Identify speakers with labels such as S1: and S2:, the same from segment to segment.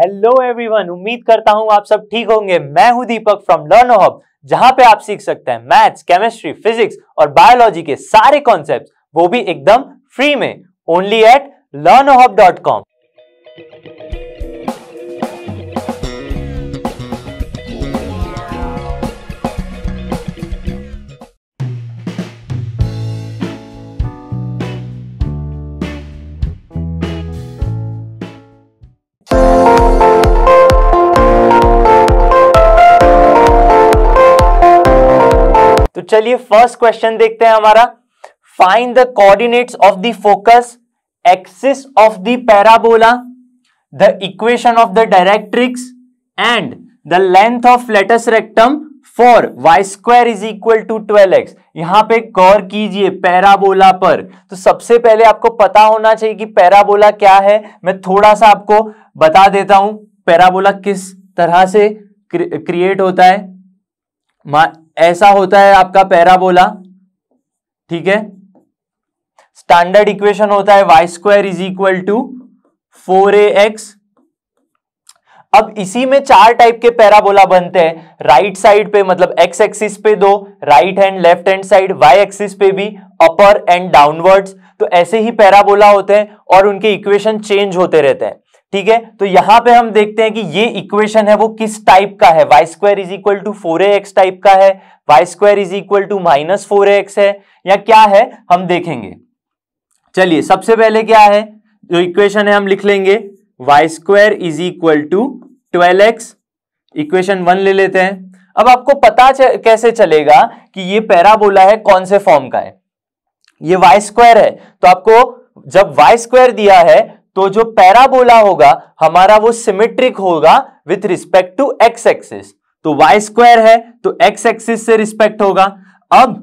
S1: Hello everyone उम्मीद करता हूं आप सब ठीक होंगे मैं हूं दीपक फ्रॉम लर्नो हब जहां पे आप सीख सकते हैं मैथ्स केमिस्ट्री फिजिक्स और बायोलॉजी के सारे कॉन्सेप्ट वो भी एकदम फ्री में only at Learno hub dot com तो चलिए फर्स्ट क्वेश्चन देखते हैं हमारा find the coordinates of the focus axis of the parabola the equation of the directrix and the length of latus rectum for y square is equal to twelve x यहां पर गौर कीजिए parabola पर तो सबसे पहले आपको पता होना चाहिए कि पैराबोला क्या है मैं थोड़ा सा आपको बता देता हूं पैराबोला किस तरह से क्रिएट होता है ऐसा होता है आपका पैराबोला ठीक है स्टैंडर्ड इक्वेशन होता है y square is equal to four a x अब इसी में चार टाइप के पैराबोला बनते हैं राइट साइड पे मतलब एक्स एक्सिस पे दो right hand left hand side y axis पे भी अपर एंड डाउनवर्ड्स तो ऐसे ही पैराबोला होते हैं और उनके इक्वेशन चेंज होते रहते हैं ठीक है तो यहां पे हम देखते हैं कि ये इक्वेशन है वो किस टाइप का है y square is equal to four x type का है y square is equal to minus four x है या क्या है हम देखेंगे चलिए सबसे पहले क्या है जो इक्वेशन है हम लिख लेंगे y square is equal to twelve x equation one ले लेते हैं अब आपको पता कैसे चलेगा कि ये पैराबोला है कौन से फॉर्म का है ये वाई स्क्वायर है तो आपको जब वाई स्क्वायर दिया है तो जो पैराबोला होगा हमारा वो सिमेट्रिक होगा with respect to x axis तो वाई स्क्वायर है तो एक्स एक्सिस से रिस्पेक्ट होगा अब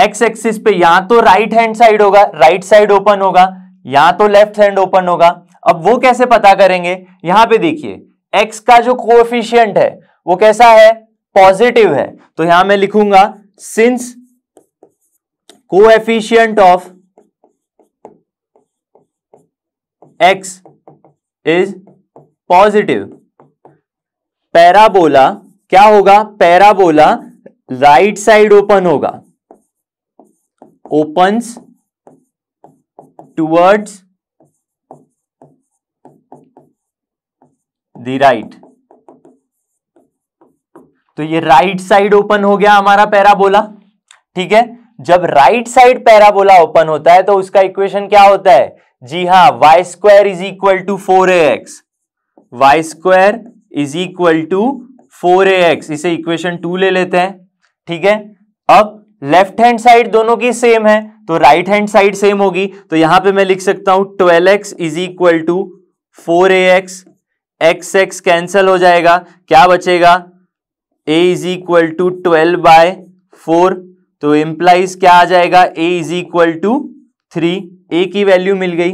S1: एक्स एक्सिस पे या तो राइट हैंड साइड होगा राइट साइड ओपन होगा या तो लेफ्ट हैंड ओपन होगा अब वो कैसे पता करेंगे यहां पे देखिए एक्स का जो कोफिशियंट है वो कैसा है पॉजिटिव है तो यहां मैं लिखूंगा since coefficient of x is positive parabola क्या होगा पैराबोला राइट साइड ओपन होगा ओपन टुवर्ड्स द राइट तो ये राइट साइड ओपन हो गया हमारा पैराबोला ठीक है जब राइट साइड पैराबोला ओपन होता है तो उसका इक्वेशन क्या होता है जी हाँ y square is equal to four a x y square is equal to four a x इसे इक्वेशन टू ले लेते हैं ठीक है अब लेफ्ट हैंड साइड दोनों की सेम है तो राइट हैंड साइड सेम होगी तो यहां पे मैं लिख सकता हूं twelve x is equal to four a x x x cancel हो जाएगा क्या बचेगा a is equal to twelve by four तो इम्प्लाइज क्या आ जाएगा a is equal to three a की वैल्यू मिल गई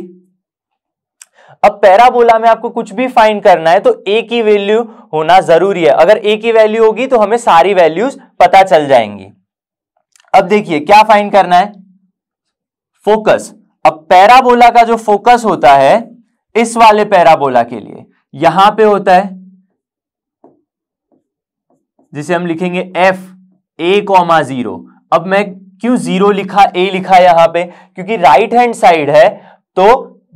S1: अब पैराबोला में आपको कुछ भी फाइंड करना है तो ए की वैल्यू होना जरूरी है अगर ए की वैल्यू होगी तो हमें सारी वैल्यूज पता चल जाएंगी अब देखिए क्या फाइंड करना है फोकस अब पैराबोला का जो फोकस होता है इस वाले पैराबोला के लिए यहां पे होता है जिसे हम लिखेंगे एफ ए कॉमा जीरो अब मैं क्यों जीरो लिखा ए लिखा यहां पे क्योंकि राइट हैंड साइड है तो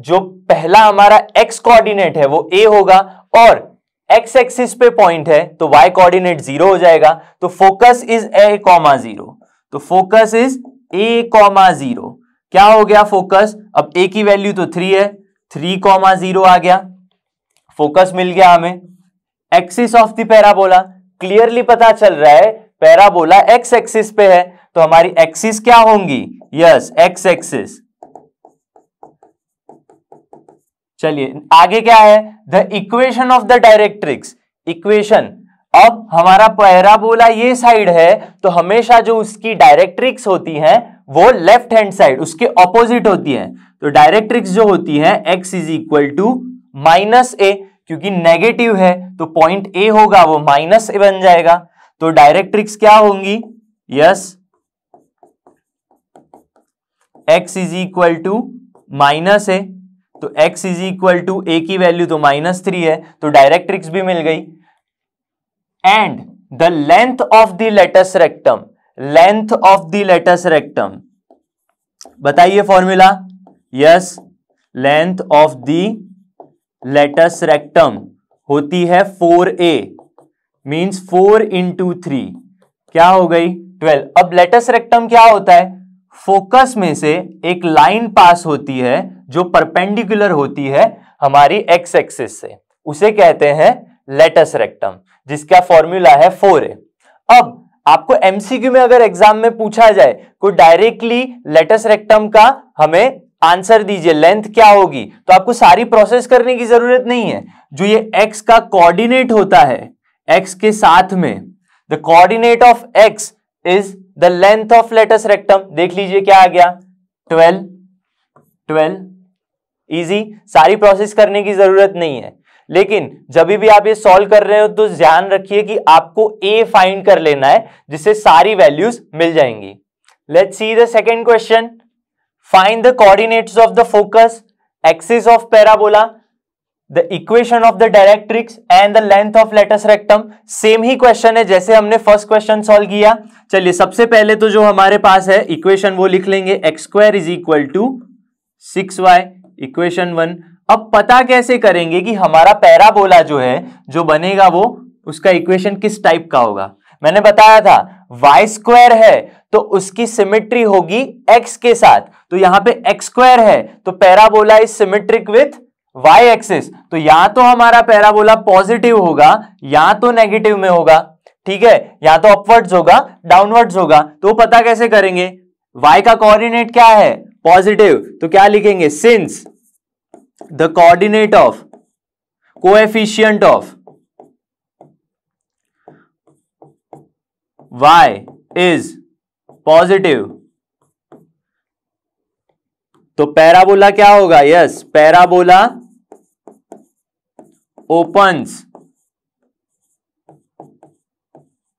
S1: जो पहला हमारा एक्स कोऑर्डिनेट है वो ए होगा और एक्स एक्सिस पे पॉइंट है तो वाई कोऑर्डिनेट जीरो हो जाएगा तो focus is a comma zero तो focus is a comma zero क्या हो गया फोकस अब ए की वैल्यू तो थ्री है थ्री कॉमा जीरो आ गया फोकस मिल गया हमें axis of the parabola clearly पता चल रहा है पैराबोला एक्स एक्सिस पे है तो हमारी एक्सिस क्या होंगी यस एक्स एक्सिस चलिए आगे क्या है the equation of the directrix equation अब हमारा पैराबोला ये साइड है तो हमेशा जो उसकी डायरेक्ट्रिक्स होती है वो लेफ्ट हैंड साइड उसके ऑपोजिट होती तो है तो डायरेक्ट्रिक्स जो होती है x is equal to minus a क्योंकि नेगेटिव है तो पॉइंट ए होगा वो माइनस ए बन जाएगा तो डायरेक्ट्रिक्स क्या होंगी yes yes, x is equal to minus है तो x is equal to a की वैल्यू तो माइनस थ्री है तो डायरेक्ट रिक्स भी मिल गई and the length of the latus rectum length of the latus rectum बताइए formula yes length of the latus rectum होती है four a means four into three क्या हो गई ट्वेल्व अब लेटस रेक्टम क्या होता है फोकस में से एक लाइन पास होती है जो परपेंडिकुलर होती है हमारी एक्स एक्सिस से उसे कहते हैं लेटस रेक्टम जिसका फॉर्मूला है फोर ए अब आपको एमसीक्यू में अगर एग्जाम में पूछा जाए कोई तो डायरेक्टली लेटस रेक्टम का हमें आंसर दीजिए लेंथ क्या होगी तो आपको सारी प्रोसेस करने की जरूरत नहीं है जो ये एक्स का कोऑर्डिनेट होता है एक्स के साथ में the coordinate of x is the length of latus rectum देख लीजिए क्या आ गया ट्वेल्व ट्वेल्व इजी सारी प्रोसेस करने की जरूरत नहीं है लेकिन जब भी आप ये सॉल्व कर रहे हो तो ध्यान रखिए कि आपको ए फाइंड कर लेना है जिससे सारी वैल्यूज मिल जाएंगी let's see the second question find the coordinates of the focus axis of parabola the equation of the directrix and the length of latus rectum same ही क्वेश्चन है जैसे हमने फर्स्ट क्वेश्चन सोल्व किया चलिए सबसे पहले तो जो हमारे पास है इक्वेशन वो लिख लेंगे x square is equal to six y equation one अब पता कैसे करेंगे कि हमारा पैराबोला जो है जो बनेगा वो उसका इक्वेशन किस टाइप का होगा मैंने बताया था वाई स्क्वायर है तो उसकी सिमेट्री होगी एक्स के साथ तो यहां पे एक्स स्क्वायर है तो parabola is symmetric with y axis तो या तो हमारा पैराबोला पॉजिटिव होगा या तो नेगेटिव में होगा ठीक है या तो अपवर्ड्स होगा डाउनवर्ड्स होगा तो पता कैसे करेंगे y का कोऑर्डिनेट क्या है पॉजिटिव तो क्या लिखेंगे since the coordinate of coefficient of y is positive तो पैराबोला क्या होगा yes parabola opens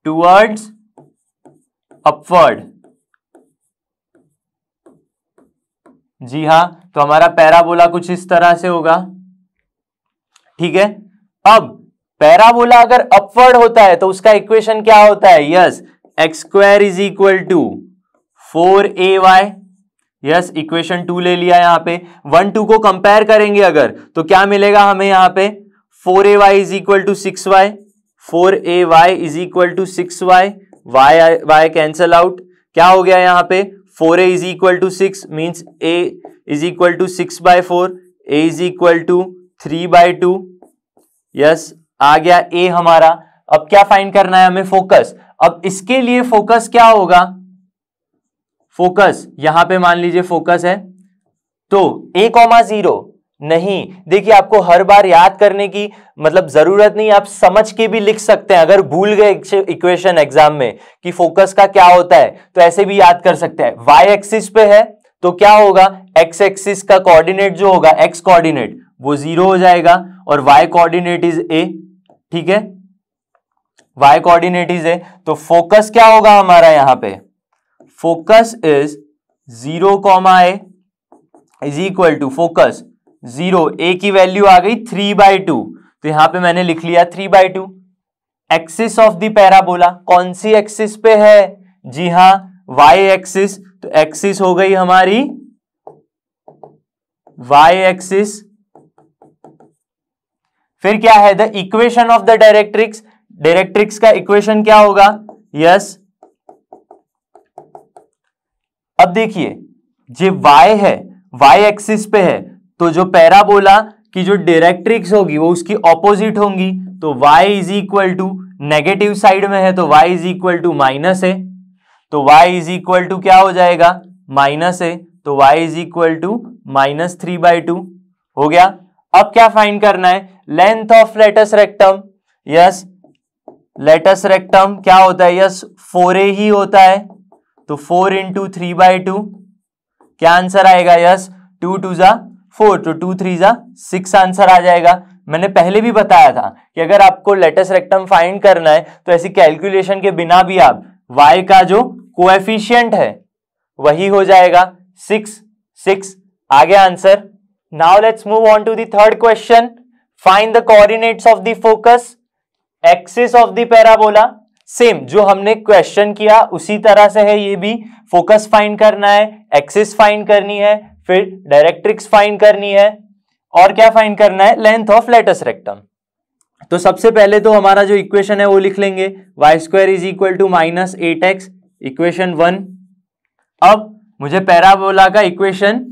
S1: towards upward जी हां तो हमारा पैराबोला कुछ इस तरह से होगा ठीक है अब पैराबोला अगर अपवर्ड होता है तो उसका इक्वेशन क्या होता है yes x square is equal to four a y yes equation two ले लिया यहाँ पे वन टू को कंपेयर करेंगे अगर तो क्या मिलेगा हमें यहाँ पे four a y is equal to six y four a y is equal to six y y y cancel out क्या हो गया यहाँ पे four a is equal to six means a is equal to six by four a is equal to three by two yes आ गया a हमारा अब क्या फाइंड करना है हमें फोकस अब इसके लिए फोकस क्या होगा फोकस यहां पे मान लीजिए फोकस है तो ए कॉमा जीरो नहीं देखिए आपको हर बार याद करने की मतलब जरूरत नहीं आप समझ के भी लिख सकते हैं अगर भूल गए इक्वेशन एग्जाम में कि फोकस का क्या होता है तो ऐसे भी याद कर सकते हैं वाई एक्सिस पे है तो क्या होगा एक्स एक्सिस का कोऑर्डिनेट जो होगा एक्स कोऑर्डिनेट वो जीरो हो जाएगा और वाई कोऑर्डिनेट इज ए ठीक है वाई कोऑर्डिनेट इज ए तो फोकस क्या होगा हमारा यहां पर focus is zero comma a is equal to focus zero a की वैल्यू आ गई थ्री बाई टू तो यहां पे मैंने लिख लिया three by two axis of the parabola कौन सी एक्सिस पे है जी हां वाई एक्सिस तो एक्सिस हो गई हमारी वाई एक्सिस फिर क्या है the equation of the directrix directrix का इक्वेशन क्या होगा यस yes, अब देखिए जो y है y एक्सिस पे है तो जो पैराबोला की जो डायरेक्ट्रिक्स होगी वो उसकी ऑपोजिट होंगी तो y is equal to negative side में है तो y is equal to minus है तो y इज इक्वल टू क्या हो जाएगा माइनस है तो y is equal to minus three by two हो गया अब क्या फाइंड करना है length of latus rectum yes latus rectum क्या होता है यस yes, फोरे ही होता है तो four into three by two क्या आंसर आएगा यस टू टू जा फोर तो टू थ्री जा सिक्स आंसर आ जाएगा मैंने पहले भी बताया था कि अगर आपको लेटेस रेक्टम फाइंड करना है तो ऐसी कैलकुलेशन के बिना भी आप y का जो कोएफिशिएंट है वही हो जाएगा सिक्स सिक्स आगे answer now let's move on to third question find the coordinates of the focus axis of the parabola same जो हमने क्वेश्चन किया उसी तरह से है ये भी फोकस फाइंड करना है एक्सिस फाइंड करनी है फिर डायरेक्ट्रिक्स फाइंड करनी है और क्या फाइंड करना है लेंथ ऑफ लेटस रेक्टम तो सबसे पहले तो हमारा जो इक्वेशन है वो लिख लेंगे y square is equal to minus eight x equation one अब मुझे पैराबोला का इक्वेशन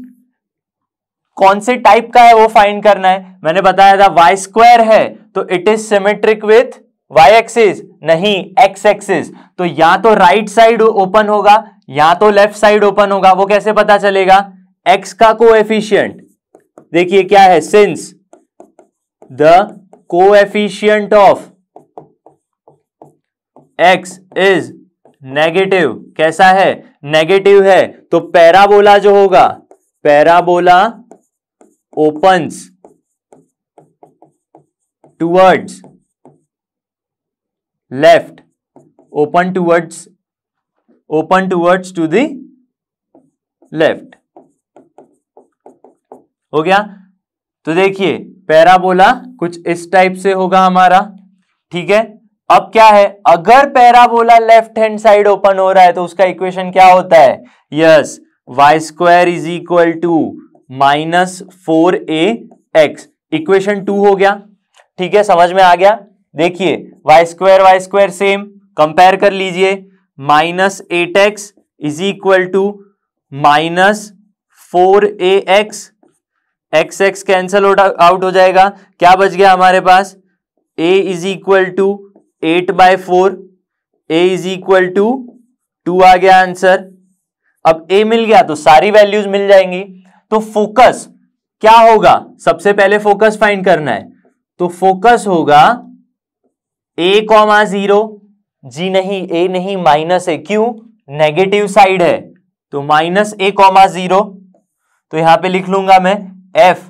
S1: कौन से टाइप का है वो फाइंड करना है मैंने बताया था वाई स्क्वायर है तो it is symmetric with y axis नहीं एक्स एक्सिस तो या तो राइट साइड ओपन होगा या तो लेफ्ट साइड ओपन होगा वो कैसे पता चलेगा एक्स का एफिशियंट देखिए क्या है since the coefficient of x is negative कैसा है नेगेटिव है तो पैराबोला जो होगा parabola opens towards left open towards open towards to the left हो गया तो देखिए पैराबोला कुछ इस टाइप से होगा हमारा ठीक है अब क्या है अगर parabola left hand side open हो रहा है तो उसका इक्वेशन क्या होता है yes y square is equal to minus four a x equation two हो गया ठीक है समझ में आ गया देखिए y square y square same compare कर लीजिए minus eight x is equal to minus four a x x x cancel out हो जाएगा क्या बच गया हमारे पास a is equal to eight by four a is equal to two आ गया आंसर अब ए मिल गया तो सारी वैल्यूज मिल जाएंगी तो फोकस क्या होगा सबसे पहले फोकस फाइंड करना है तो फोकस होगा ए कॉमा जीरो जी नहीं ए नहीं माइनस है क्यों नेगेटिव साइड है तो माइनस ए कॉमा जीरो तो यहां पे लिख लूंगा मैं F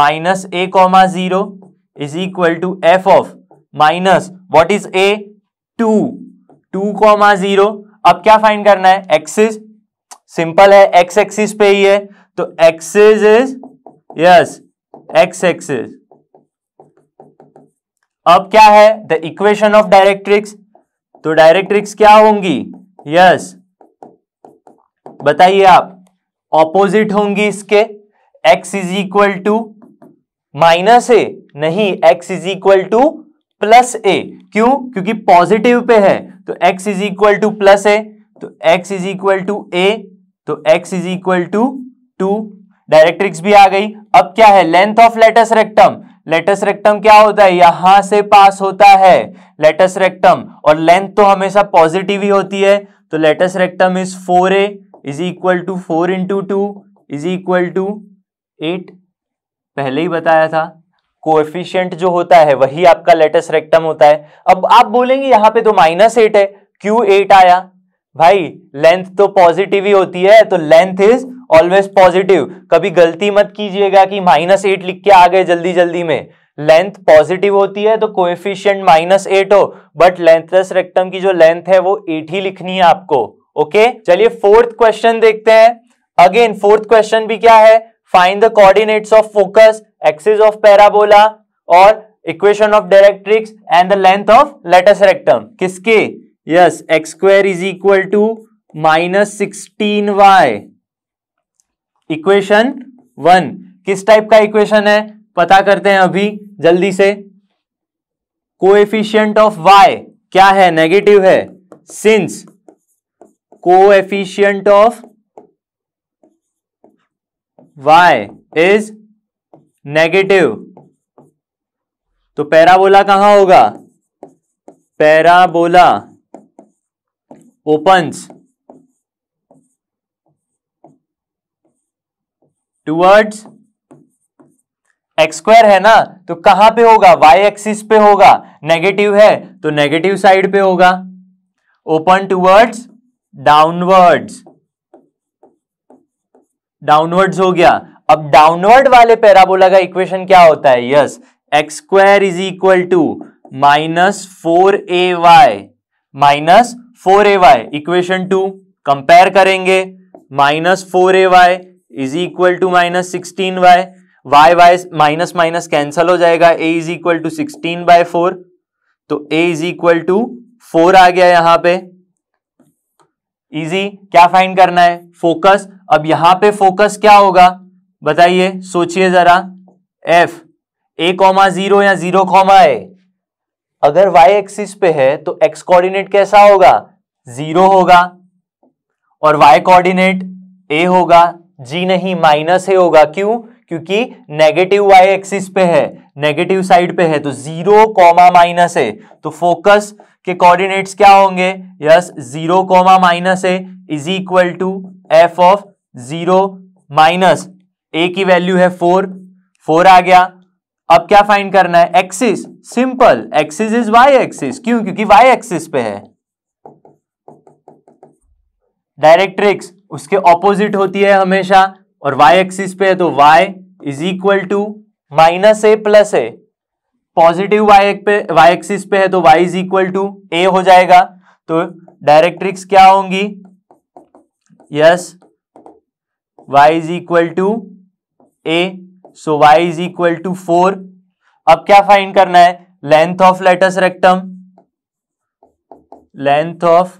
S1: minus a comma zero is equal to F of minus what is a two two comma zero अब क्या फाइंड करना है एक्सिस सिंपल है एक्स एक्सिस पे ही है तो axis is yes x axis अब क्या है द इक्वेशन ऑफ डायरेक्ट्रिक्स तो डायरेक्ट्रिक्स क्या होंगी यस yes. बताइए आप ऑपोजिट होंगी इसके x is equal to minus a नहीं x is equal to plus a क्यों क्योंकि पॉजिटिव पे है तो x is equal to plus a तो x is equal to a तो x is equal to two directrix भी आ गई अब क्या है length of latus rectum latus rectum क्या होता है यहां से पास होता है लेटस रेक्टम और लेंथ तो हमेशा पॉजिटिव ही होती है तो latus rectum is four a is equal to four into two is equal to eight पहले ही बताया था कोएफिशिएंट जो होता है वही आपका लेटस रेक्टम होता है अब आप बोलेंगे यहाँ पे तो माइनस एट है क्यू एट आया भाई लेंथ तो पॉजिटिव ही होती है तो लेंथ इज ऑलवेज पॉजिटिव कभी गलती मत कीजिएगा कि माइनस एट लिख के आ गए जल्दी जल्दी में लेंथ पॉजिटिव होती है तो कोएफिशिएंट माइनस एट हो बट लेंथलेस रेक्टम की जो लेंथ है वो एट ही लिखनी है आपको ओके चलिए फोर्थ क्वेश्चन देखते हैं अगेन फोर्थ क्वेश्चन भी क्या है find the coordinates of focus axis of parabola और equation of directrix and the length of latus rectum किसके yes x square is equal to minus sixteen y equation one किस type का equation है पता करते हैं अभी जल्दी से कोएफिशिएंट ऑफ वाई क्या है नेगेटिव है since coefficient of y is negative तो पैराबोला कहां होगा parabola opens towards x square है ना तो कहां पे होगा वाई एक्सिस पे होगा नेगेटिव है तो नेगेटिव साइड पे होगा ओपन टूवर्ड्स डाउनवर्ड्स डाउनवर्ड्स हो गया अब डाउनवर्ड वाले पैराबोला का इक्वेशन क्या होता है yes x square is equal to minus four a y minus four a y equation two compare करेंगे minus four a y is equal to minus sixteen y y y minus minus cancel हो जाएगा a is equal to sixteen by four तो a is equal to four आ गया यहां पे easy क्या find करना है फोकस अब यहां पे फोकस क्या होगा बताइए सोचिए जरा एफ ए कॉमा जीरो या जीरो कॉमा ए अगर वाई एक्सिस पे है तो एक्स कोऑर्डिनेट कैसा होगा जीरो होगा और वाई कोऑर्डिनेट ए होगा जी नहीं माइनस ही होगा क्यों क्योंकि नेगेटिव वाई एक्सिस पे है नेगेटिव साइड पे है तो जीरो कॉमा माइनस है तो फोकस के कोऑर्डिनेट्स क्या होंगे यस जीरो कॉमा माइनस है is equal to F of zero minus a की वैल्यू है फोर फोर आ गया अब क्या फाइंड करना है axis simple axis is y axis क्यों क्योंकि वाई एक्सिस पे है डायरेक्ट्रिक्स उसके ऑपोजिट होती है हमेशा और y एक्सिस पे है तो y is equal to minus a plus a positive y पे y एक्सिस पे है तो y is equal to a हो जाएगा तो डायरेक्ट्रिक्स क्या होंगी yes y is equal to a so y is equal to four अब क्या फाइंड करना है length of latus rectum length of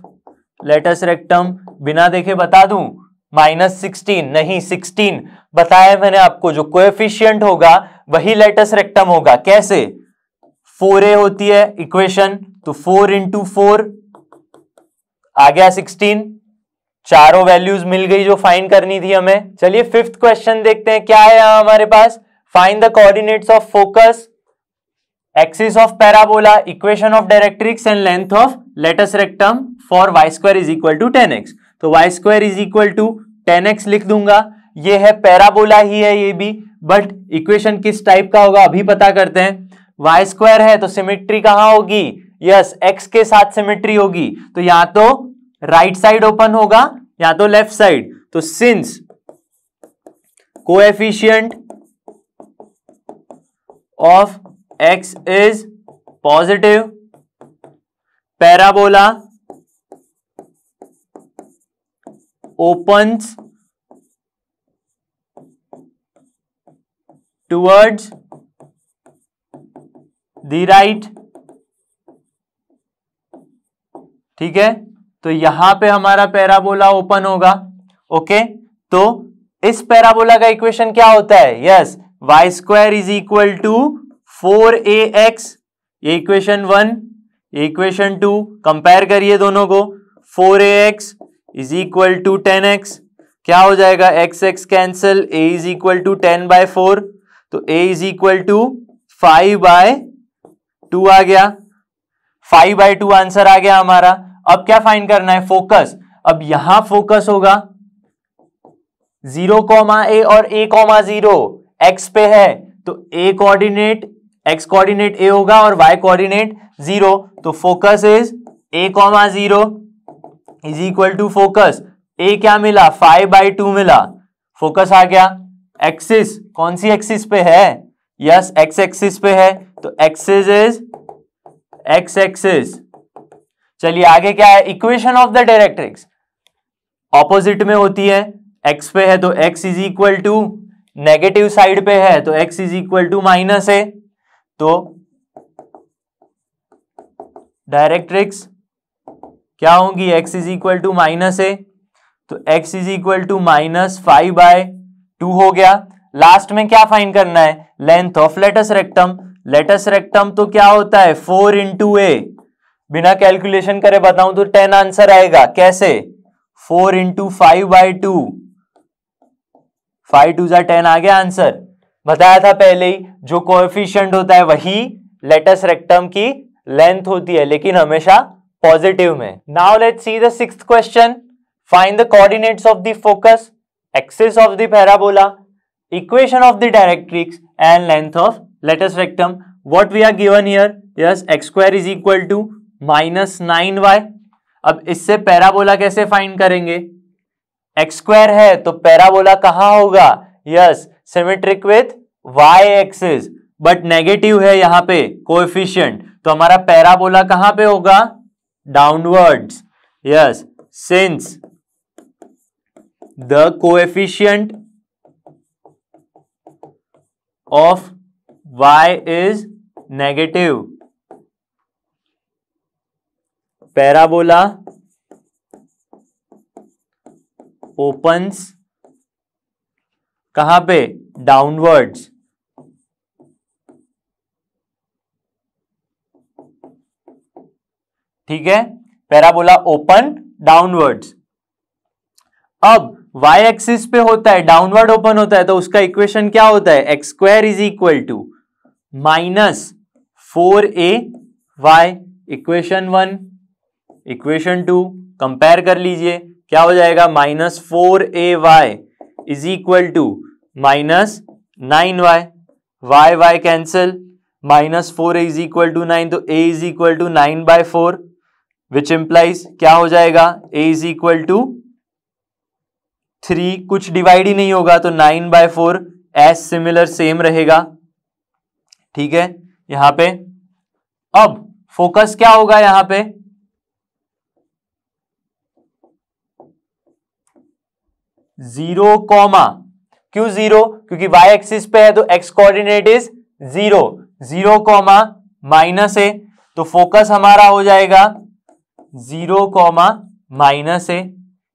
S1: latus rectum बिना देखे बता दूं माइनस सिक्सटीन नहीं सिक्सटीन बताया मैंने आपको जो कोएफिशियंट होगा वही लेटस रेक्टम होगा कैसे फोर ए होती है इक्वेशन तो फोर इंटू फोर आ गया सिक्सटीन चारों वैल्यूज मिल गई जो फाइन करनी थी हमें चलिए फिफ्थ क्वेश्चन देखते हैं क्या है यहां हमारे पास fine the coordinates of focus axis of parabola equation of directrix and length of latus rectum for y square is equal to ten x तो y square is equal to ten x लिख दूंगा ये है parabola ही है ये भी but equation किस type का होगा अभी पता करते हैं वाई स्क्वायर है तो सिमिट्री कहां होगी यस yes, एक्स के साथ सिमिट्री होगी तो या तो राइट साइड ओपन होगा या तो लेफ्ट साइड तो since coefficient of x is positive parabola opens towards the right ठीक है तो यहां पे हमारा पैराबोला ओपन होगा ओके तो इस पैराबोला का इक्वेशन क्या होता है yes y square is equal to four a x equation one equation two compare करिए दोनों को four a x is equal to ten x क्या हो जाएगा x x cancel a is equal to ten by four तो a is equal to five by two आ गया five by two answer आ गया हमारा अब क्या फाइन करना है फोकस अब यहां फोकस होगा जीरो कॉमा ए और ए कॉमा जीरो एक्स पे है तो a coordinate x coordinate a होगा और वाई कोऑर्डिनेट जीरो तो focus is a comma zero is equal to focus a क्या मिला फाइव बाई टू मिला फोकस आ गया एक्सिस कौन सी एक्सिस पे है यस एक्स एक्सिस पे है तो एक्सिस इज एक्स एक्सिस चलिए आगे क्या है equation of the directrix opposite में होती है एक्स पे है तो x is equal to negative side पे है तो x is equal to minus a तो डायरेक्ट्रिक्स क्या होंगी x is equal to minus a तो x is equal to minus five by two हो गया लास्ट में क्या फाइन करना है length of latus rectum latus rectum तो क्या होता है फोर इंटू ए बिना कैलकुलेशन करे बताऊं तो टेन आंसर आएगा कैसे four into five by two five two जा टेन आ गया आंसर बताया था पहले ही जो कोएफिशिएंट होता है वही लेटस रेक्टम की लेंथ होती है लेकिन हमेशा पॉजिटिव में now let see the sixth question find the coordinates of the focus axis of the parabola equation of the directrix and length of latus rectum what we are given here yes x square is equal to minus nine y अब इससे parabola कैसे find करेंगे x square है तो parabola कहां होगा yes symmetric with y axis but negative है यहां पे कोएफिशिएंट तो हमारा पैराबोला कहां पे होगा downwards yes since the coefficient of y is negative parabola opens कहां पे डाउनवर्ड्स ठीक है पैराबोला ओपन डाउनवर्ड्स अब y एक्सिस पे होता है डाउनवर्ड ओपन होता है तो उसका इक्वेशन क्या होता है x square is equal to minus four a y equation one equation two compare कर लीजिए क्या हो जाएगा minus four a y is equal to minus nine y y y cancel minus four a is equal to nine तो a is equal to nine by four which implies क्या हो जाएगा a is equal to three कुछ divide ही नहीं होगा तो nine by four S similar same रहेगा ठीक है यहां पे अब फोकस क्या होगा यहां पे जीरो कॉमा क्यों जीरो क्योंकि वाई एक्सिस पे है तो x coordinate is zero zero comma minus है तो फोकस हमारा हो जाएगा zero comma minus a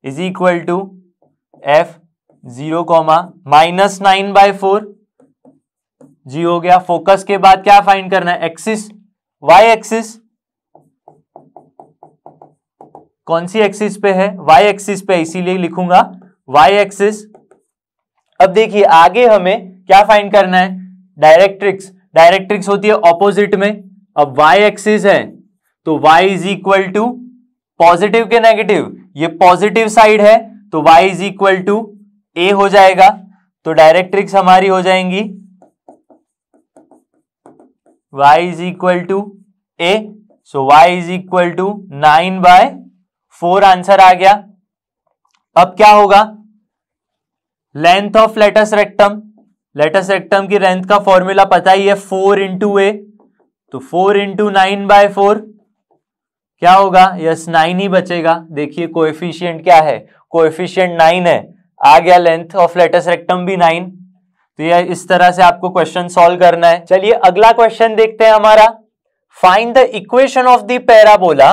S1: is equal to F zero comma minus nine by four जी हो गया फोकस के बाद क्या फाइंड करना है एक्सिस वाई एक्सिस कौन सी एक्सिस पे है वाई एक्सिस पे इसीलिए लिखूंगा वाई एक्सिस अब देखिए आगे हमें क्या फाइंड करना है डायरेक्ट्रिक्स डायरेक्ट्रिक्स होती है ऑपोजिट में अब वाई एक्सिस है तो y is equal to positive के नेगेटिव ये पॉजिटिव साइड है तो y is equal to a हो जाएगा तो डायरेक्ट्रिक्स हमारी हो जाएंगी y is equal to a so y is equal to nine by four answer आ गया अब क्या होगा length of latus rectum latus rectum की लेंथ का फॉर्मूला पता ही है फोर इंटू ए तो four into nine by four क्या होगा यस नाइन ही बचेगा देखिए कोएफिशिएंट क्या है कोएफिशिएंट नाइन है आ गया लेंथ ऑफ लेटस रेक्टम भी नाइन तो यह इस तरह से आपको क्वेश्चन सॉल्व करना है चलिए अगला क्वेश्चन देखते हैं हमारा find the equation of the parabola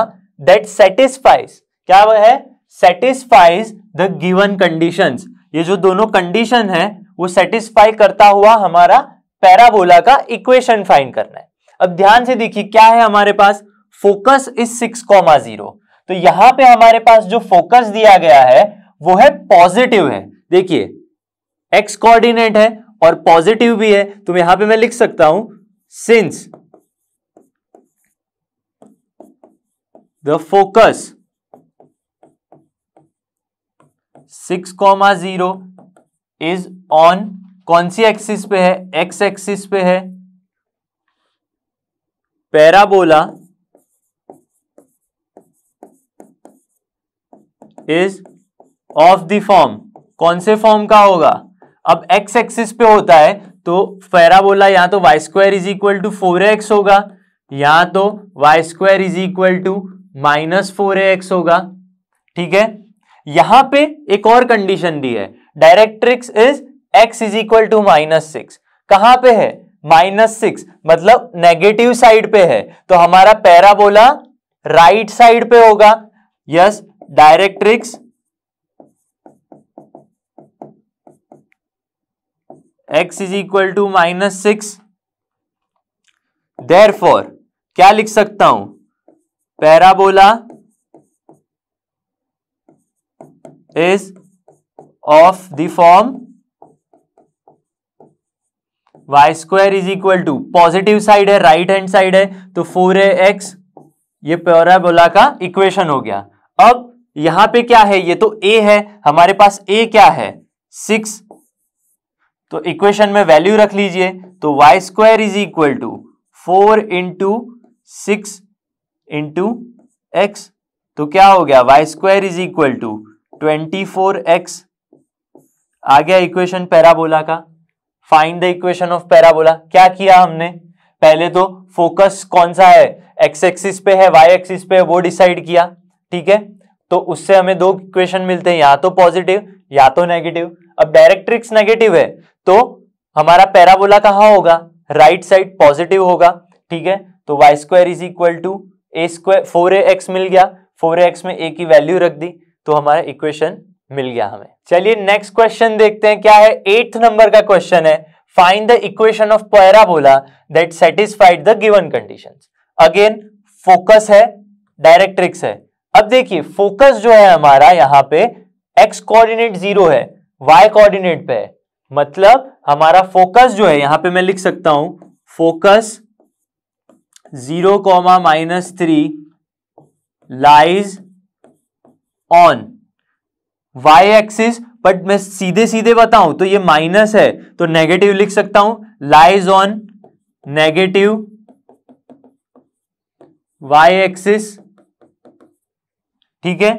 S1: that satisfies क्या वह है सेटिस्फाइज द गिवन कंडीशन ये जो दोनों कंडीशन है वो सेटिस्फाई करता हुआ हमारा पैराबोला का इक्वेशन फाइंड करना है अब ध्यान से देखिए क्या है हमारे पास focus is six comma zero तो यहां पे हमारे पास जो फोकस दिया गया है वो है पॉजिटिव है देखिए एक्स कोऑर्डिनेट है और पॉजिटिव भी है तो यहां पे मैं लिख सकता हूं since the focus six comma zero is on कौन सी एक्सिस पे है एक्स एक्सिस पे है parabola is of the form कौन से फॉर्म का होगा अब एक्स एक्सिस पे होता है तो फेरा बोला यहाँ तो y square is equal to four x होगा यहाँ तो y square is equal to minus four x होगा ठीक है यहां पे एक और कंडीशन दी है directrix is x is equal to minus six कहां पे है माइनस सिक्स मतलब नेगेटिव साइड पे है तो हमारा पैराबोला राइट साइड पे होगा yes directrix x is equal to minus six there क्या लिख सकता हूं parabola is of the form y square is equal to positive side है राइट हैंड साइड है तो फोर ए एक्स ये पैराबोला का इक्वेशन हो गया अब यहां पे क्या है ये तो ए है हमारे पास ए क्या है सिक्स तो इक्वेशन में वैल्यू रख लीजिए तो y square is equal to four into six into x तो क्या हो गया y square is equal to twenty four x आ गया इक्वेशन पैराबोला का find the equation of parabola क्या किया हमने पहले तो फोकस कौन सा है एक्स एक्सिस पे है वाई एक्सिस पे है वो डिसाइड किया ठीक है तो उससे हमें दो इक्वेशन मिलते हैं या तो पॉजिटिव या तो नेगेटिव अब डायरेक्ट्रिक्स नेगेटिव है तो हमारा पैराबोला कहा होगा राइट साइड पॉजिटिव होगा ठीक है तो y square is equal to a square four x मिल गया फोर ए एक्स में ए की वैल्यू रख दी तो हमारा इक्वेशन मिल गया हमें चलिए नेक्स्ट क्वेश्चन देखते हैं क्या है एट्थ नंबर का क्वेश्चन है find the equation of parabola that satisfied the given condition again focus है डायरेक्ट्रिक्स है अब देखिए फोकस जो है हमारा यहां पे एक्स कोऑर्डिनेट जीरो है वाई कोऑर्डिनेट पे है मतलब हमारा फोकस जो है यहां पे मैं लिख सकता हूं focus zero comma minus three lies on y axis but मैं सीधे सीधे बताऊं तो ये माइनस है तो नेगेटिव लिख सकता हूं lies on negative y axis ठीक है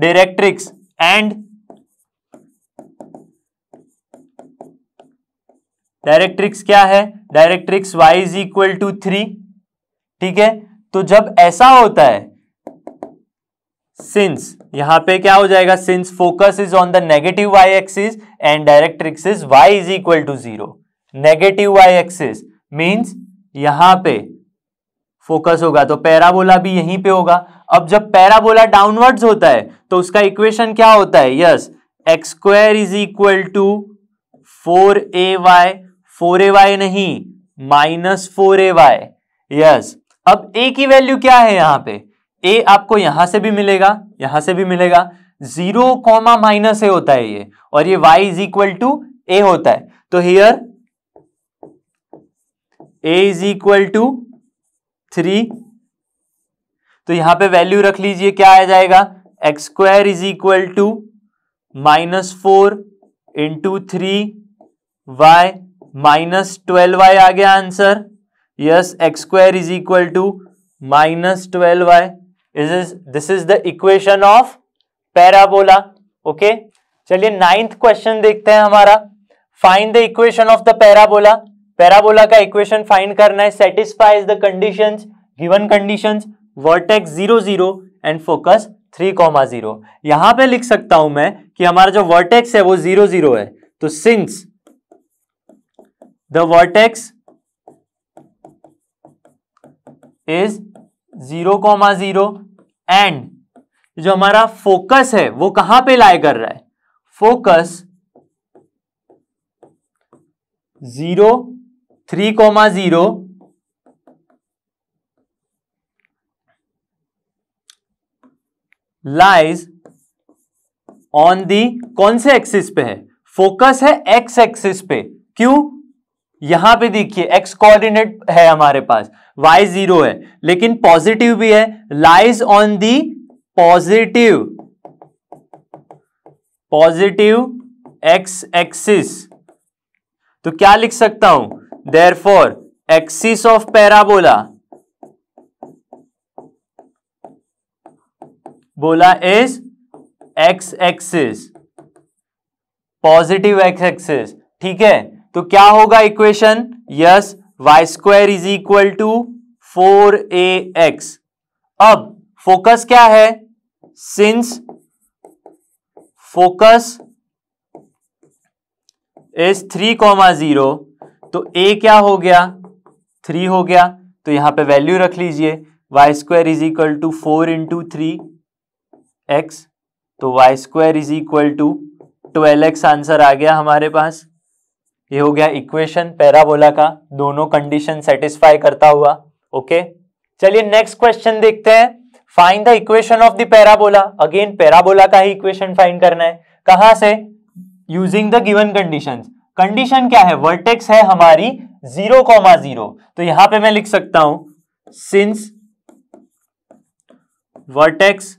S1: डायरेक्ट्रिक्स एंड डायरेक्ट्रिक्स क्या है directrix y is equal to three ठीक है तो जब ऐसा होता है सिंस यहां पे क्या हो जाएगा since focus is on the negative y axis and directrix is y is equal to zero negative y axis means यहां पे फोकस होगा तो पैराबोला भी यहीं पे होगा अब जब पैराबोला डाउनवर्ड्स होता है तो उसका इक्वेशन क्या होता है yes x square is equal to four a y four a y नहीं minus four a y yes अब ए की वैल्यू क्या है यहां पे ए आपको यहां से भी मिलेगा यहां से भी मिलेगा जीरो कॉमा माइनस ए होता है ये और ये y is equal to a होता है तो here a is equal to three तो यहां पे वैल्यू रख लीजिए क्या आ जाएगा x square is equal to minus four into three y minus twelve y आ गया answer yes x square is equal to minus twelve y is is this is the equation of parabola okay चलिए ninth question देखते हैं हमारा find the equation of the parabola parabola का equation find करना है satisfies the condition given condition vertex zero zero and focus three comma zero यहां पर लिख सकता हूं मैं कि हमारा जो वर्टेक्स है वो जीरो जीरो है तो since the vertex is zero comma zero and जो हमारा फोकस है वो कहां पे लाए कर रहा है focus zero three comma zero lies on the कौन से एक्सिस पे है फोकस है एक्स एक्सिस पे क्यों यहां पे देखिए एक्स कोऑर्डिनेट है हमारे पास वाई जीरो है लेकिन पॉजिटिव भी है lies on the positive positive x axis तो क्या लिख सकता हूं therefore एक्सिस ऑफ पैराबोला बोला is x axis positive x axis ठीक है तो क्या होगा equation yes y square is equal to four a x अब फोकस क्या है since focus is three comma zero तो ए क्या हो गया थ्री हो गया तो यहां पे वैल्यू रख लीजिए y square is equal to four into three x तो y square is equal to twelve x answer आ गया हमारे पास ये हो गया इक्वेशन पैराबोला का दोनों कंडीशन सेटिस्फाई करता हुआ ओके चलिए नेक्स्ट क्वेश्चन देखते हैं find the equation of the parabola again parabola का ही इक्वेशन फाइंड करना है कहां से using the given conditions condition क्या है वर्टेक्स है हमारी जीरो कॉमा जीरो तो यहां पे मैं लिख सकता हूं since vertex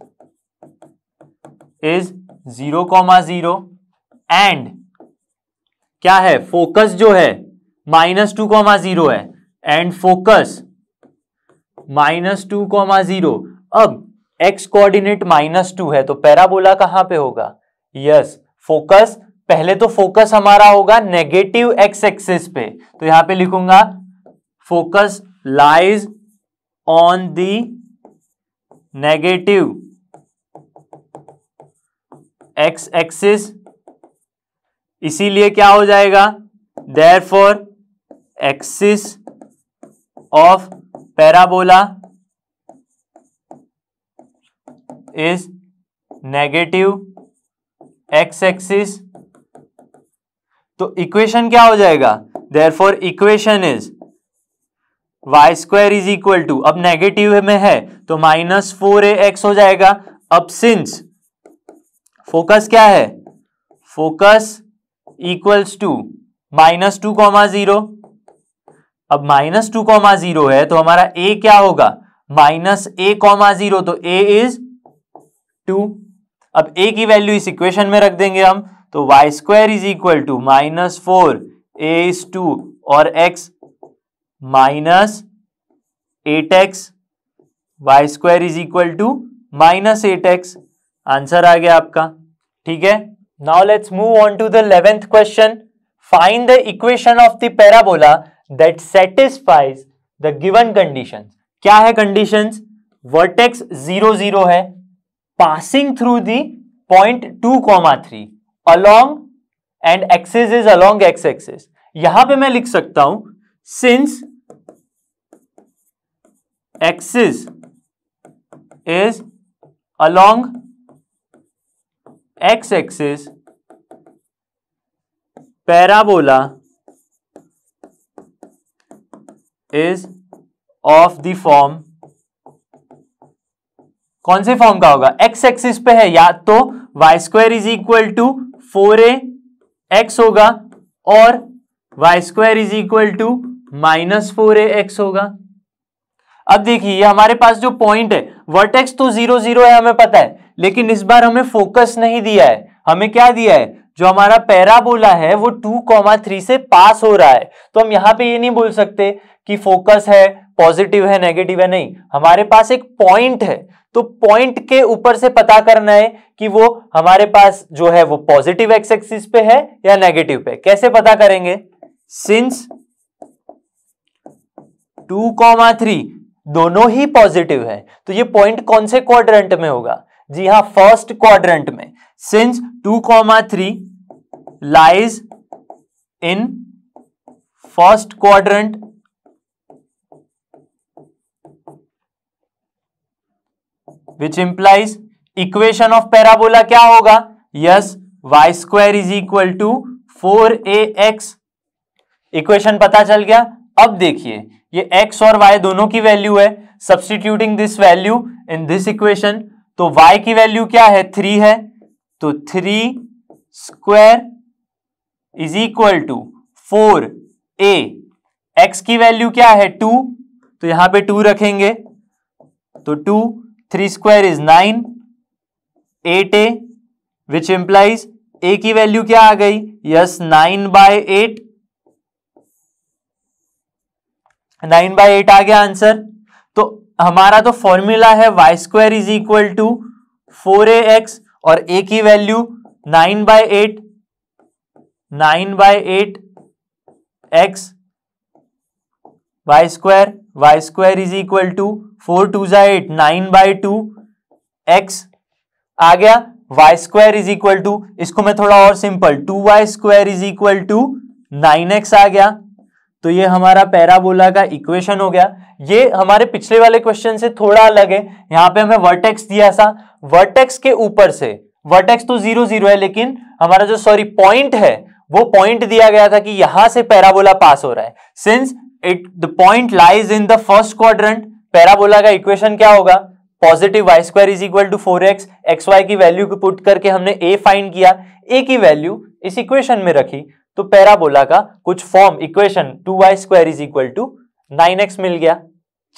S1: is zero comma zero and क्या है फोकस जो है माइनस टू कॉमा जीरो है and focus minus two comma zero अब एक्स कोऑर्डिनेट माइनस टू है तो पैराबोला कहां पे होगा यस फोकस पहले तो फोकस हमारा होगा नेगेटिव एक्स एक्सिस पे तो यहां पे लिखूंगा focus lies on the negative x axis इसीलिए क्या हो जाएगा therefore axis of parabola is negative x axis तो इक्वेशन क्या हो जाएगा therefore equation is y square is equal to अब नेगेटिव में है तो माइनस फोर ए एक्स हो जाएगा अब सिंस फोकस क्या है focus equals to minus two comma zero अब माइनस टू कॉमा जीरो है तो हमारा ए क्या होगा माइनस ए कॉमा जीरो तो ए इज टू अब ए की वैल्यू इस इक्वेशन में रख देंगे हम तो y square is equal to minus four a is two और x minus eight x y square is equal to minus eight x answer आ गया आपका ठीक है now let's move on to the eleventh question find the equation of the parabola that satisfies the given condition क्या है condition vertex zero zero है passing through the point two comma three along and axis is along x axis यहां पे मैं लिख सकता हूं since axis is along x axis parabola is of the form कौन से फॉर्म का होगा एक्स एक्सिस पे है या तो y square is equal to four a x होगा और y square is equal to minus four a x होगा अब देखिए हमारे पास जो पॉइंट है वर्टेक्स तो जीरो जीरो है हमें पता है लेकिन इस बार हमें फोकस नहीं दिया है हमें क्या दिया है जो हमारा पैराबोला है वो टू कॉमा थ्री से पास हो रहा है तो हम यहां पे ये नहीं बोल सकते कि फोकस है पॉजिटिव है नेगेटिव है नहीं हमारे पास एक पॉइंट है तो पॉइंट के ऊपर से पता करना है कि वो हमारे पास जो है वो पॉजिटिव एक्स एक्सिस पे है या नेगेटिव पे कैसे पता करेंगे सिंस टू कॉमा थ्री दोनों ही पॉजिटिव है तो ये पॉइंट कौन से क्वाड्रेंट में होगा जी हां फर्स्ट क्वाड्रेंट में since two comma three lies in first quadrant which implies equation of parabola क्या होगा yes y square is equal to four a x equation पता चल गया अब देखिए ये x और y दोनों की वैल्यू है substituting this value in this equation तो y की वैल्यू क्या है थ्री है तो three square is equal to four a x की वैल्यू क्या है टू तो यहां पे टू रखेंगे तो two three square is nine eight a which implies a की वैल्यू क्या आ गई yes nine by eight nine by eight आ गया आंसर तो हमारा तो फॉर्मूला है y square is equal to four a x और ए की value nine by eight nine by eight x y square y square is equal to four two जा eight nine by two x आ गया y square is equal to इसको मैं थोड़ा और simple two y square is equal to nine x आ गया तो ये हमारा पैराबोला का इक्वेशन हो गया ये हमारे पिछले वाले क्वेश्चन से थोड़ा अलग है यहाँ पे हमें वर्टेक्स दिया था वर्टेक्स के ऊपर से वर्टेक्स तो जीरो जीरो है लेकिन हमारा जो सॉरी पॉइंट है वो पॉइंट दिया गया था कि यहां से पैराबोला पास हो रहा है since it the point lies in the first quadrant parabola का इक्वेशन क्या होगा positive y square is equal to four x x y की वैल्यू को पुट करके हमने ए फाइंड किया ए की वैल्यू इस इक्वेशन में रखी तो पैराबोला का कुछ form equation two y square is equal to nine x मिल गया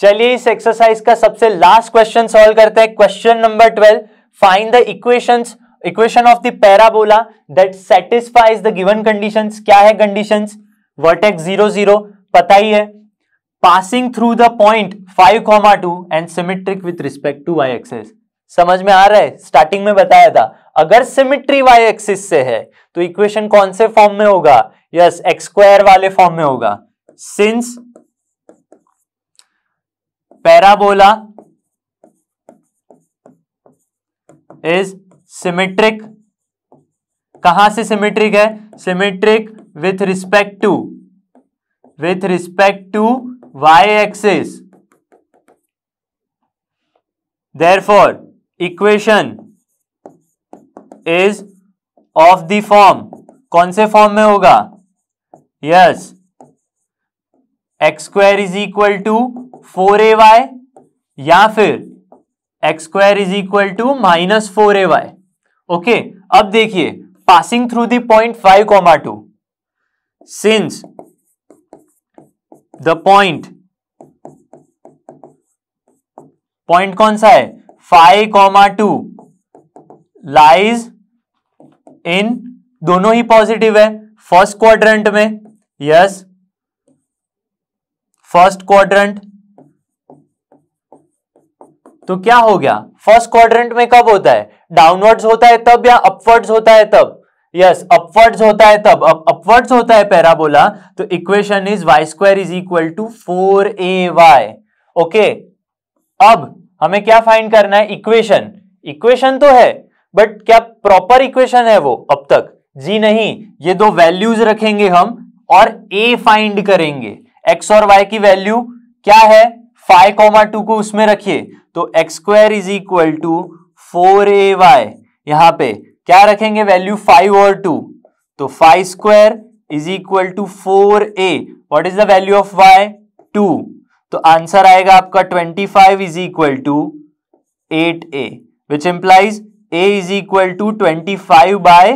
S1: चलिए इस एक्सरसाइज का सबसे लास्ट क्वेश्चन सॉल्व करते हैं question number twelve find the equation equation of the parabola that satisfies the given condition क्या है कंडीशन वर्टेक्स जीरो जीरो पता ही है passing through the point five comma two and symmetric with respect to y axis समझ में आ रहा है starting में बताया था अगर सिमिट्री वाई एक्सिस से है तो इक्वेशन कौन से फॉर्म में होगा यस एक्स स्क्वायर वाले फॉर्म में होगा सिंस पैराबोला इज सिमेट्रिक कहां से सिमेट्रिक है symmetric with respect to with respect to y axis therefore equation is of the form कौन से फॉर्म में होगा yes x square is equal to four a y या फिर x square is equal to minus four a y okay अब देखिए passing through the point five comma two since the point point कौन सा है five comma two lies in दोनों ही positive है फर्स्ट क्वाड्रेंट में यस फर्स्ट क्वाड्रेंट तो क्या हो गया फर्स्ट क्वाड्रेंट में कब होता है डाउनवर्ड्स होता है तब या अपवर्ड्स होता है तब यस अपवर्ड्स होता है तब अब अपवर्ड्स होता है पैराबोला तो equation is y square is equal to four a y okay अब हमें क्या फाइंड करना है इक्वेशन इक्वेशन तो है बट क्या प्रॉपर इक्वेशन है वो अब तक जी नहीं ये दो वैल्यूज रखेंगे हम और ए फाइंड करेंगे एक्स और वाई की वैल्यू क्या है फाइव कॉमा टू को उसमें रखिए तो x square is equal to four a y यहां पे क्या रखेंगे वैल्यू फाइव और टू तो five square is equal to four a what is the value of y two तो आंसर आएगा आपका twenty five is equal to eight a which implies a is equal to twenty five by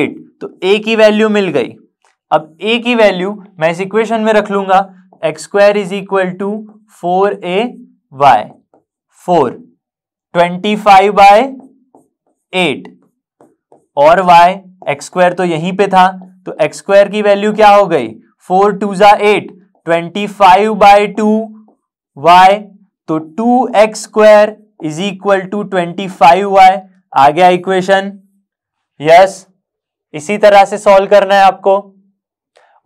S1: eight तो a की value मिल गई अब a की value मैं इस इक्वेशन में रख लूंगा x square is equal to four a y four twenty five by eight और y एक्स स्क्वायर तो यहीं पे था तो एक्स स्क्वायर की वैल्यू क्या हो गई फोर टू ज़ा eight twenty five by two y तो two x square is equal to twenty five y आ गया इक्वेशन यस इसी तरह से सॉल्व करना है आपको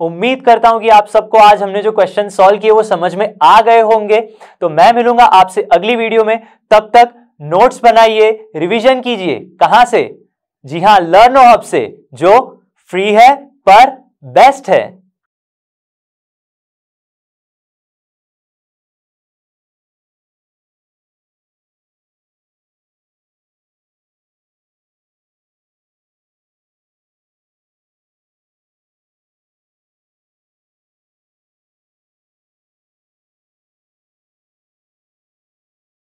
S1: उम्मीद करता हूं कि आप सबको आज हमने जो क्वेश्चन सॉल्व किए वो समझ में आ गए होंगे तो मैं मिलूंगा आपसे अगली वीडियो में तब तक नोट्स बनाइए रिवीजन कीजिए कहां से जी हाँ लर्न हब से जो फ्री है पर बेस्ट है